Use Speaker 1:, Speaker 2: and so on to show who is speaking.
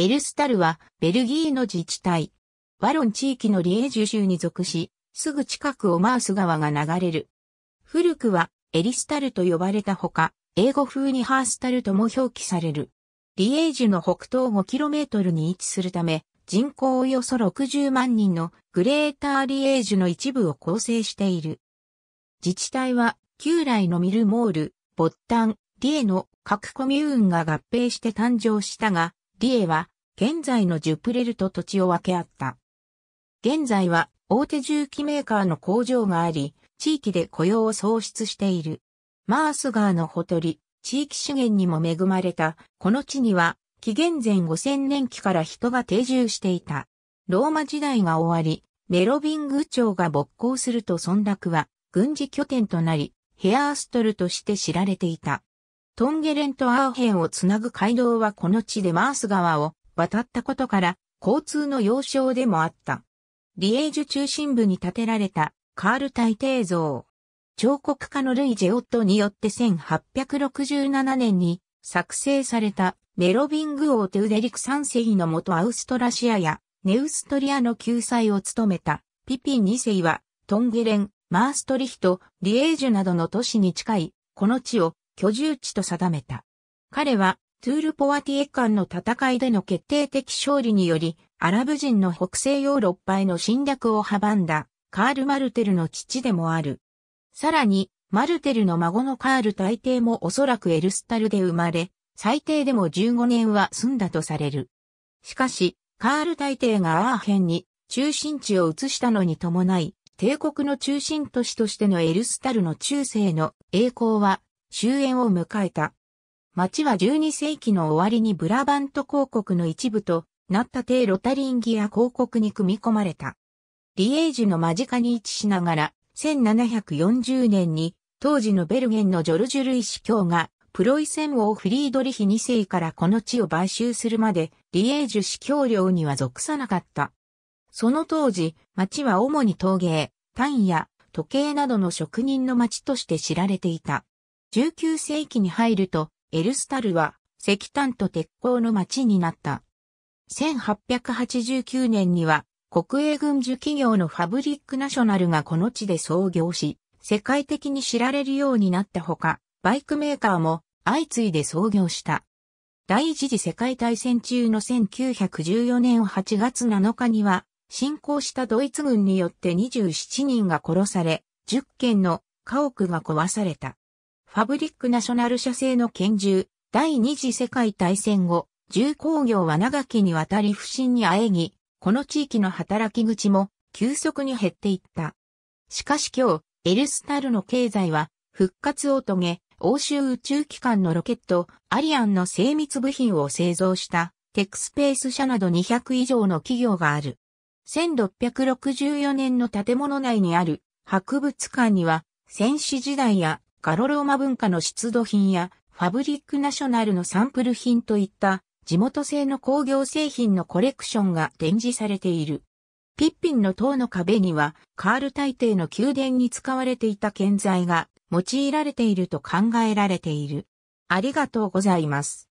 Speaker 1: エルスタルは、ベルギーの自治体。ワロン地域のリエージュ州に属し、すぐ近くをマース川が流れる。古くは、エリスタルと呼ばれたほか、英語風にハースタルとも表記される。リエージュの北東 5km に位置するため、人口およそ60万人のグレーターリエージュの一部を構成している。自治体は、旧来のミルモール、ボッタン、リエの各コミューンが合併して誕生したが、リエは、現在のジュプレルと土地を分け合った。現在は、大手重機メーカーの工場があり、地域で雇用を創出している。マース川のほとり、地域資源にも恵まれた、この地には、紀元前5000年期から人が定住していた。ローマ時代が終わり、メロビング朝が勃興すると村落は軍事拠点となり、ヘアーストルとして知られていた。トンゲレンとアーヘンをつなぐ街道はこの地でマース川を渡ったことから交通の要衝でもあった。リエージュ中心部に建てられたカール大帝像。彫刻家のルイ・ジェオットによって1867年に作成されたメロビング王テウデリク三世の元アウストラシアやネウストリアの救済を務めたピピン二世はトンゲレン、マーストリヒト、リエージュなどの都市に近いこの地を居住地と定めた。彼は、トゥールポワティエ間の戦いでの決定的勝利により、アラブ人の北西ヨーロッパへの侵略を阻んだ、カール・マルテルの父でもある。さらに、マルテルの孫のカール大帝もおそらくエルスタルで生まれ、最低でも15年は済んだとされる。しかし、カール大帝がアーヘンに中心地を移したのに伴い、帝国の中心都市としてのエルスタルの中世の栄光は終焉を迎えた。町は12世紀の終わりにブラバント公国の一部となった帝ロタリンギア公国に組み込まれた。リエージュの間近に位置しながら、1740年に当時のベルゲンのジョルジュ・ルイ司教がプロイセン王フリードリヒ2世からこの地を買収するまでリエージュ司教領には属さなかった。その当時、町は主に陶芸、パンや時計などの職人の町として知られていた。19世紀に入ると、エルスタルは石炭と鉄鋼の町になった。1889年には国営軍需企業のファブリックナショナルがこの地で創業し、世界的に知られるようになったほか、バイクメーカーも相次いで創業した。第一次世界大戦中の1914年8月7日には、侵攻したドイツ軍によって27人が殺され、10件の家屋が壊された。ファブリックナショナル社製の拳銃、第二次世界大戦後、重工業は長きにわたり不振にあえぎ、この地域の働き口も急速に減っていった。しかし今日、エルスタルの経済は復活を遂げ、欧州宇宙機関のロケット、アリアンの精密部品を製造したテックスペース社など200以上の企業がある。1664年の建物内にある博物館には、戦死時代やガロローマ文化の出土品やファブリックナショナルのサンプル品といった地元製の工業製品のコレクションが展示されている。ピッピンの塔の壁にはカール大帝の宮殿に使われていた建材が用いられていると考えられている。ありがとうございます。